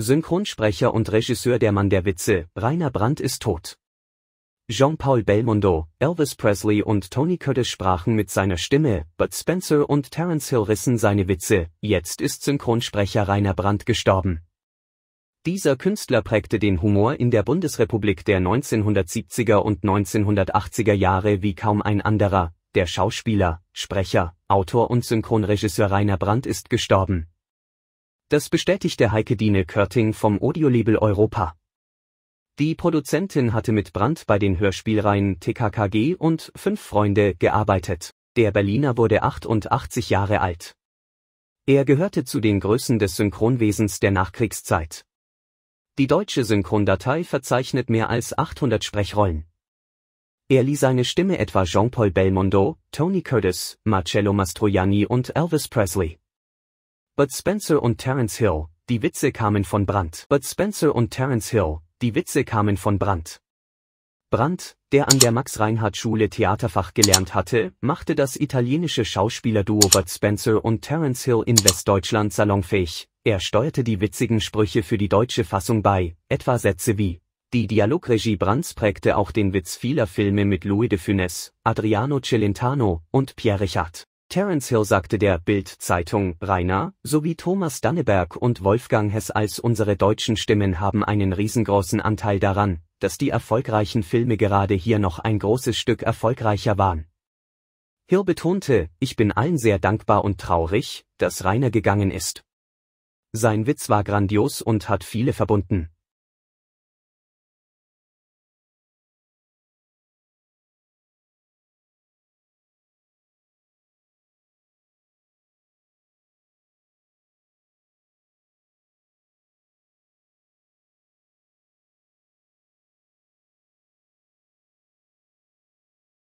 Synchronsprecher und Regisseur Der Mann der Witze, Rainer Brandt ist tot. Jean-Paul Belmondo, Elvis Presley und Tony Curtis sprachen mit seiner Stimme, Bud Spencer und Terence Hill rissen seine Witze, jetzt ist Synchronsprecher Rainer Brandt gestorben. Dieser Künstler prägte den Humor in der Bundesrepublik der 1970er und 1980er Jahre wie kaum ein anderer. Der Schauspieler, Sprecher, Autor und Synchronregisseur Rainer Brandt ist gestorben. Das bestätigte Heike Dine Körting vom Audiolabel Europa. Die Produzentin hatte mit Brandt bei den Hörspielreihen TKKG und Fünf Freunde gearbeitet. Der Berliner wurde 88 Jahre alt. Er gehörte zu den Größen des Synchronwesens der Nachkriegszeit. Die deutsche Synchrondatei verzeichnet mehr als 800 Sprechrollen. Er lieh seine Stimme etwa Jean-Paul Belmondo, Tony Curtis, Marcello Mastroianni und Elvis Presley. But Spencer und Terence Hill, die Witze kamen von Brandt. But Spencer und Terence Hill, die Witze kamen von Brandt. Brandt, der an der Max-Reinhardt-Schule Theaterfach gelernt hatte, machte das italienische Schauspielerduo Bud Spencer und Terence Hill in Westdeutschland salonfähig. Er steuerte die witzigen Sprüche für die deutsche Fassung bei, etwa Sätze wie die Dialogregie Brands prägte auch den Witz vieler Filme mit Louis de Funès, Adriano Celentano und Pierre Richard. Terence Hill sagte der Bild-Zeitung, Rainer, sowie Thomas Danneberg und Wolfgang Hess als unsere deutschen Stimmen haben einen riesengroßen Anteil daran, dass die erfolgreichen Filme gerade hier noch ein großes Stück erfolgreicher waren. Hill betonte, ich bin allen sehr dankbar und traurig, dass Rainer gegangen ist. Sein Witz war grandios und hat viele verbunden.